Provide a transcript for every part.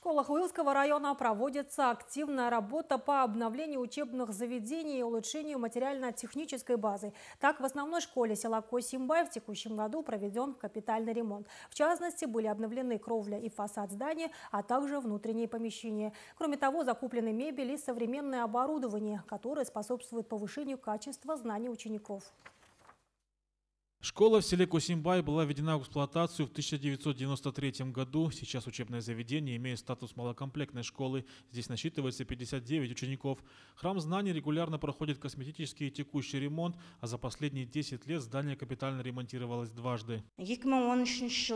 школах Уилского района проводится активная работа по обновлению учебных заведений и улучшению материально-технической базы. Так, в основной школе села Косимбай в текущем году проведен капитальный ремонт. В частности, были обновлены кровля и фасад здания, а также внутренние помещения. Кроме того, закуплены мебель и современное оборудование, которое способствует повышению качества знаний учеников. Школа в селе Кусимбай была введена в эксплуатацию в 1993 году. Сейчас учебное заведение имеет статус малокомплектной школы. Здесь насчитывается 59 учеников. Храм знаний регулярно проходит косметический и текущий ремонт, а за последние 10 лет здание капитально ремонтировалось дважды. 2013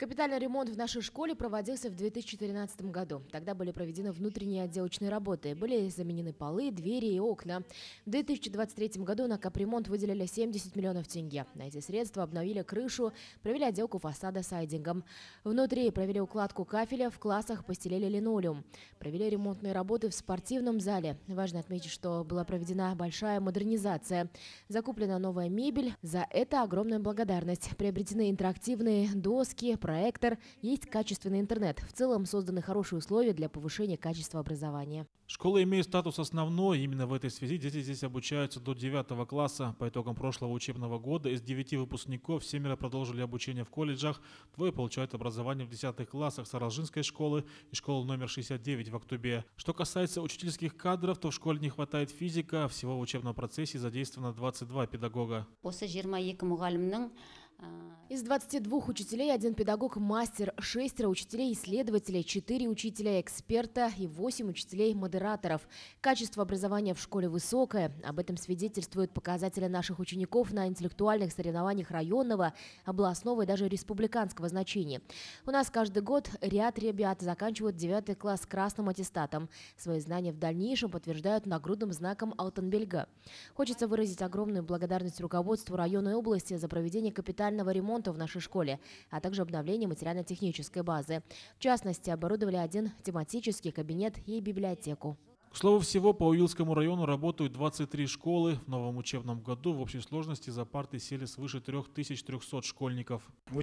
Капитальный ремонт в нашей школе проводился в 2013 году. Тогда были проведены внутренние отделочные работы, были заменены полы, двери и окна. В 2023 году на капремонт выделили 70 миллионов тенге. На эти средства обновили крышу, провели отделку фасада сайдингом. Внутри провели укладку кафеля, в классах постелили линолеум. Провели ремонтные работы в спортивном зале. Важно отметить, что была проведена большая модернизация. Закуплена новая мебель. За это огромная благодарность. Приобретены интерактивные доски, проектор, есть качественный интернет. В целом созданы хорошие условия для повышения качества образования. Школа имеет статус основной. Именно в этой связи дети здесь обучаются до 9 класса. По итогам прошлого учебного года из 9 выпускников семеро продолжили обучение в колледжах. Двое получают образование в 10 классах Саражинской школы и школы номер 69 в Актубе. Что касается учительских кадров, то в школе не хватает физика. Всего в учебном процессе задействовано 22 педагога. А, из 22 учителей один педагог – мастер, шестеро учителей-исследователей, четыре учителя-эксперта и восемь учителей-модераторов. Качество образования в школе высокое. Об этом свидетельствуют показатели наших учеников на интеллектуальных соревнованиях районного, областного и даже республиканского значения. У нас каждый год ряд ребят заканчивают девятый класс красным аттестатом. Свои знания в дальнейшем подтверждают нагрудным знаком Алтенбельга. Хочется выразить огромную благодарность руководству района и области за проведение капитального капитального ремонта в нашей школе, а также обновления материально-технической базы. В частности, оборудовали один тематический кабинет и библиотеку. К слову всего, по Уилскому району работают 23 школы. В новом учебном году в общей сложности за парты сели свыше 3300 школьников. В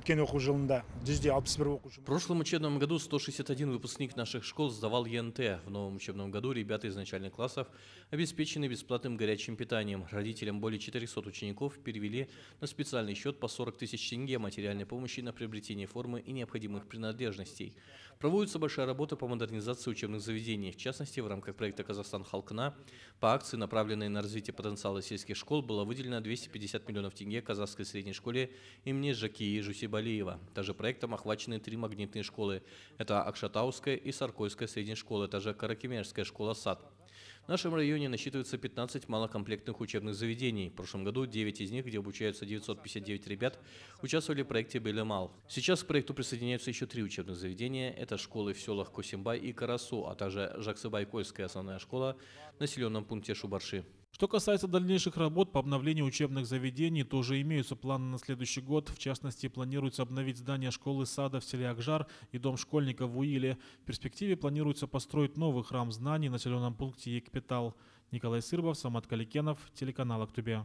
прошлом учебном году 161 выпускник наших школ сдавал ЕНТ. В новом учебном году ребята из начальных классов обеспечены бесплатным горячим питанием. Родителям более 400 учеников перевели на специальный счет по 40 тысяч тенге материальной помощи на приобретение формы и необходимых принадлежностей. Проводится большая работа по модернизации учебных заведений, в частности в рамках проекта проекта «Казахстан Халкна» по акции, направленной на развитие потенциала сельских школ, было выделено 250 миллионов тенге казахской средней школе имени Жакии Жусибалиева. Также проектом охвачены три магнитные школы. Это Акшатауская и Саркойская средняя школа, это же Каракемерская школа «САД». В нашем районе насчитывается 15 малокомплектных учебных заведений. В прошлом году 9 из них, где обучаются 959 ребят, участвовали в проекте «Белемал». Сейчас к проекту присоединяются еще три учебных заведения. Это школы в селах Косимбай и Карасу, а также Жаксыбайкольская основная школа в населенном пункте Шубарши. Что касается дальнейших работ по обновлению учебных заведений, то уже имеются планы на следующий год. В частности, планируется обновить здание школы-сада в селе Акжар и дом школьника в Уиле. В перспективе планируется построить новый храм знаний на населенном пункте Екпетал. Николай Сырбов, Самат Каликенов, телеканал «Актубе».